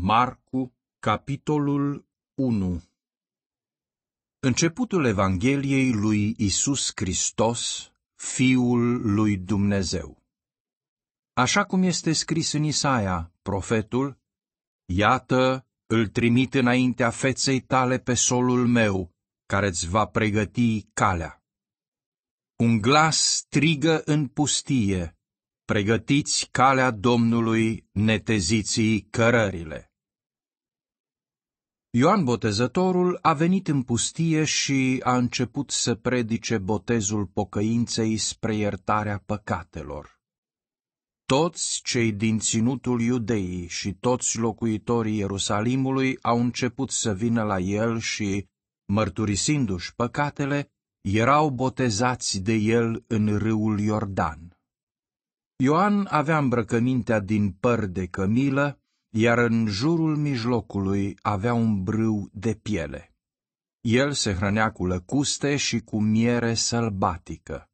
Marcu, capitolul 1 Începutul Evangheliei lui Isus Hristos, Fiul lui Dumnezeu Așa cum este scris în Isaia, profetul, Iată, îl trimit înaintea feței tale pe solul meu, care îți va pregăti calea. Un glas strigă în pustie, pregătiți calea Domnului, neteziții cărările. Ioan Botezătorul a venit în pustie și a început să predice botezul pocăinței spre iertarea păcatelor. Toți cei din ținutul iudeii și toți locuitorii Ierusalimului au început să vină la el și, mărturisindu-și păcatele, erau botezați de el în râul Iordan. Ioan avea îmbrăcămintea din păr de cămilă, iar în jurul mijlocului avea un brâu de piele. El se hrănea cu lăcuste și cu miere sălbatică.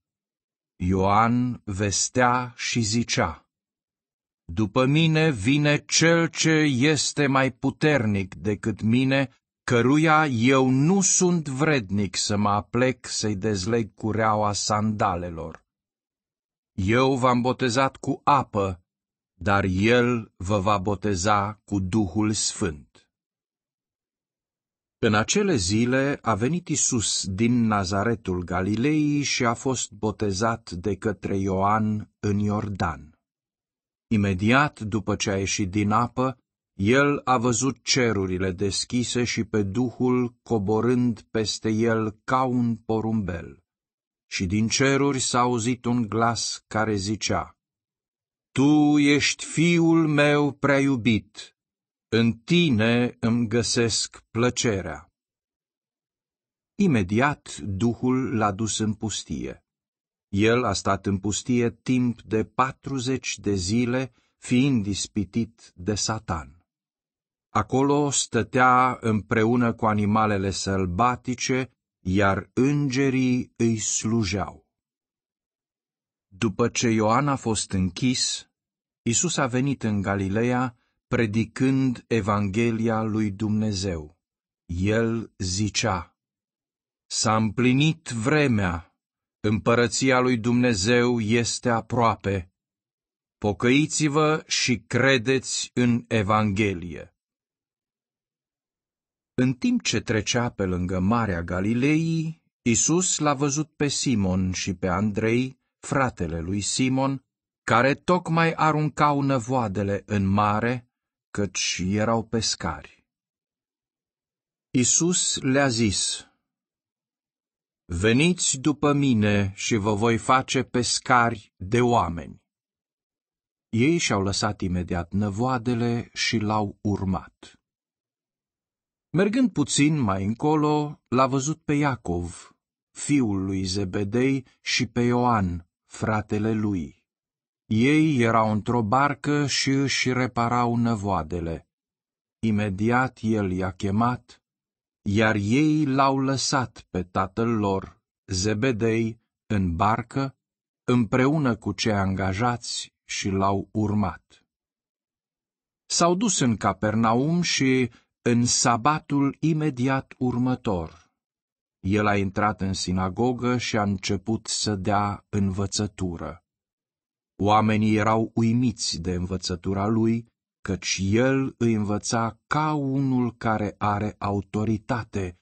Ioan vestea și zicea, După mine vine cel ce este mai puternic decât mine, căruia eu nu sunt vrednic să mă aplec să-i dezleg cureaua sandalelor. Eu v-am botezat cu apă, dar El vă va boteza cu Duhul Sfânt. În acele zile a venit Isus din Nazaretul Galilei și a fost botezat de către Ioan în Iordan. Imediat după ce a ieșit din apă, el a văzut cerurile deschise și pe Duhul coborând peste el ca un porumbel și din ceruri s-a auzit un glas care zicea, Tu ești fiul meu prea iubit, în tine îmi găsesc plăcerea. Imediat Duhul l-a dus în pustie. El a stat în pustie timp de patruzeci de zile, fiind ispitit de Satan. Acolo stătea împreună cu animalele sălbatice iar îngerii îi slujeau. După ce Ioan a fost închis, Isus a venit în Galileea predicând Evanghelia lui Dumnezeu. El zicea, S-a împlinit vremea, împărăția lui Dumnezeu este aproape. Pocăiți-vă și credeți în Evanghelie. În timp ce trecea pe lângă Marea Galilei, Isus l-a văzut pe Simon și pe Andrei, fratele lui Simon, care tocmai aruncau năvoadele în mare, căci erau pescari. Isus le-a zis, Veniți după mine și vă voi face pescari de oameni. Ei și-au lăsat imediat năvoadele și l-au urmat. Mergând puțin mai încolo, l-a văzut pe Iacov, fiul lui Zebedei, și pe Ioan, fratele lui. Ei erau într-o barcă și își reparau năvoadele. Imediat el i-a chemat, iar ei l-au lăsat pe tatăl lor, Zebedei, în barcă, împreună cu cei angajați și l-au urmat. S-au dus în Capernaum și în sabatul imediat următor, el a intrat în sinagogă și a început să dea învățătură. Oamenii erau uimiți de învățătura lui, căci el îi învăța ca unul care are autoritate,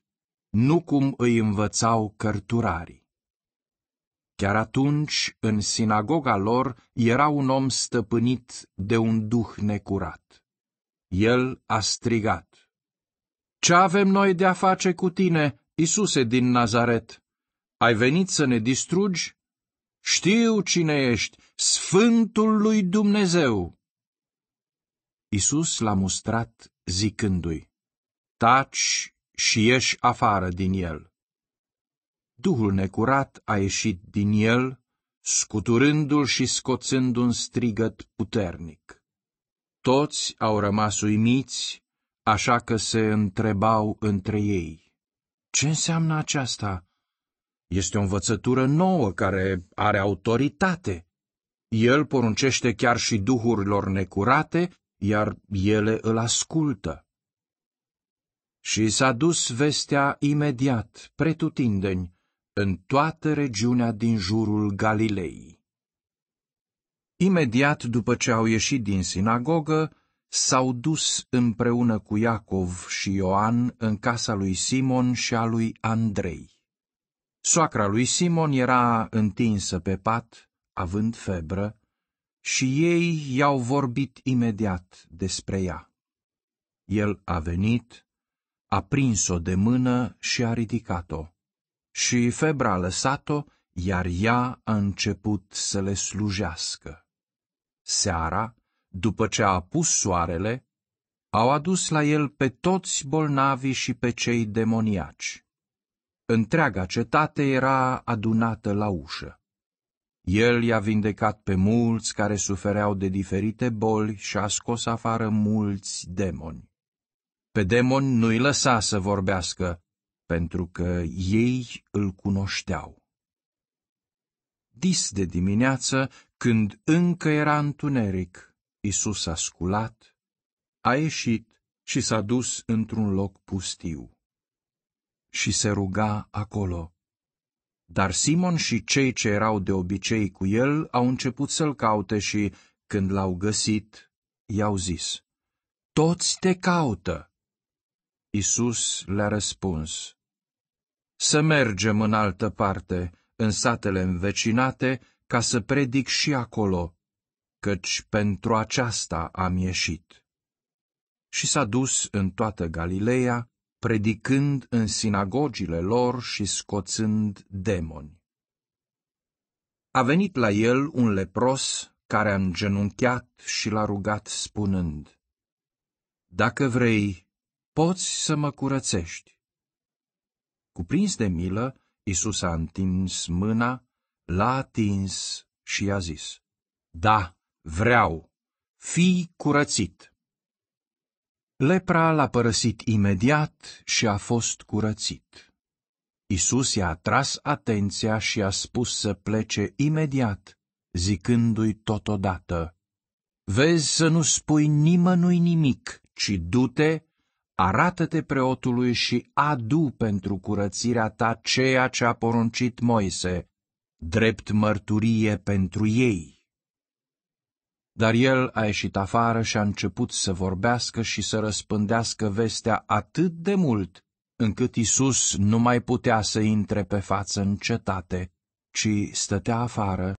nu cum îi învățau cărturarii. Chiar atunci, în sinagoga lor, era un om stăpânit de un duh necurat. El a strigat. Ce avem noi de a face cu tine, Isuse din Nazaret? Ai venit să ne distrugi? Știu cine ești, Sfântul lui Dumnezeu. Isus l-a mustrat zicându-i, Taci și ieși afară din el. Duhul necurat a ieșit din el, scuturându-l și scoțând un strigăt puternic. Toți au rămas uimiți așa că se întrebau între ei. Ce înseamnă aceasta? Este o învățătură nouă care are autoritate. El poruncește chiar și duhurilor necurate, iar ele îl ascultă. Și s-a dus vestea imediat, pretutindeni, în toată regiunea din jurul Galilei. Imediat după ce au ieșit din sinagogă, s-au dus împreună cu Iacov și Ioan în casa lui Simon și a lui Andrei. Soacra lui Simon era întinsă pe pat, având febră, și ei i-au vorbit imediat despre ea. El a venit, a prins-o de mână și a ridicat-o. Și febra a lăsat-o, iar ea a început să le slujească. Seara, după ce a apus soarele, au adus la el pe toți bolnavii și pe cei demoniaci. Întreaga cetate era adunată la ușă. El i-a vindecat pe mulți care sufereau de diferite boli și a scos afară mulți demoni. Pe demoni nu-i lăsa să vorbească, pentru că ei îl cunoșteau. Dis de dimineață, când încă era întuneric, Isus a sculat, a ieșit și s-a dus într-un loc pustiu. Și se ruga acolo. Dar Simon și cei ce erau de obicei cu el au început să-l caute și, când l-au găsit, i-au zis, Toți te caută! Isus le-a răspuns, Să mergem în altă parte, în satele învecinate, ca să predic și acolo, căci pentru aceasta am ieșit. Și s-a dus în toată Galileea, predicând în sinagogile lor și scoțând demoni. A venit la el un lepros care a îngenunchiat și l-a rugat spunând, Dacă vrei, poți să mă curățești. Cuprins de milă, Isus a întins mâna, l-a atins și i-a zis, Da, vreau, fii curățit. Lepra l-a părăsit imediat și a fost curățit. Isus i-a atras atenția și a spus să plece imediat, zicându-i totodată, Vezi să nu spui nimănui nimic, ci du-te, arată-te preotului și adu pentru curățirea ta ceea ce a poruncit Moise, drept mărturie pentru ei. Dar el a ieșit afară și a început să vorbească și să răspândească vestea atât de mult, încât Isus nu mai putea să intre pe față în cetate, ci stătea afară